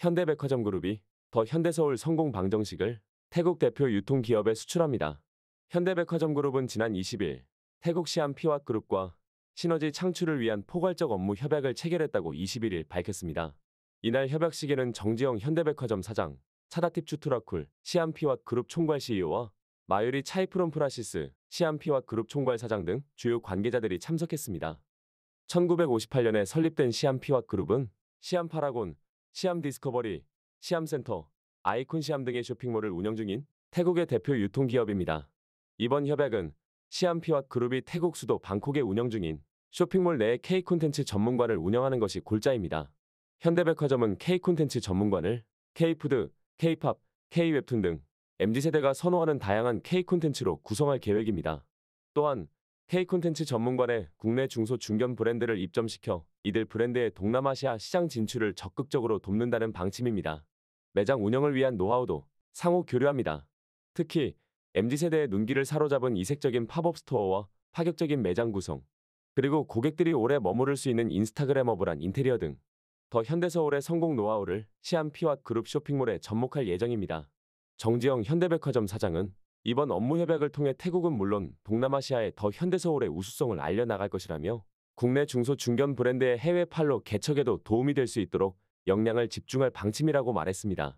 현대백화점 그룹이 더 현대서울 성공 방정식을 태국 대표 유통기업에 수출합니다. 현대백화점 그룹은 지난 20일 태국 시안 피왓 그룹과 시너지 창출을 위한 포괄적 업무 협약을 체결했다고 21일 밝혔습니다. 이날 협약 시기는 정지영 현대백화점 사장, 차다팁 추트라쿨 시안 피왓 그룹 총괄 CEO와 마유리 차이프롬프라시스, 시안 피왓 그룹 총괄 사장 등 주요 관계자들이 참석했습니다. 1958년에 설립된 시안 피왓 그룹은 시안 파라곤, 시암 디스커버리, 시암센터, 아이콘 시암 등의 쇼핑몰을 운영 중인 태국의 대표 유통기업입니다. 이번 협약은 시암피와 그룹이 태국 수도 방콕에 운영 중인 쇼핑몰 내에 K-콘텐츠 전문관을 운영하는 것이 골자입니다. 현대백화점은 K-콘텐츠 전문관을 K-푸드, K-팝, K-웹툰 등 MZ세대가 선호하는 다양한 K-콘텐츠로 구성할 계획입니다. 또한 K콘텐츠 전문관에 국내 중소 중견 브랜드를 입점시켜 이들 브랜드의 동남아시아 시장 진출을 적극적으로 돕는다는 방침입니다. 매장 운영을 위한 노하우도 상호 교류합니다. 특히 MZ세대의 눈길을 사로잡은 이색적인 팝업 스토어와 파격적인 매장 구성, 그리고 고객들이 오래 머무를 수 있는 인스타그램어블한 인테리어 등 더 현대서울의 성공 노하우를 시안 피와 그룹 쇼핑몰에 접목할 예정입니다. 정지영 현대백화점 사장은 이번 업무 협약을 통해 태국은 물론 동남아시아에더 현대 서울의 우수성을 알려나갈 것이라며 국내 중소 중견 브랜드의 해외 팔로 개척에도 도움이 될 수 있도록 역량을 집중할 방침이라고 말했습니다.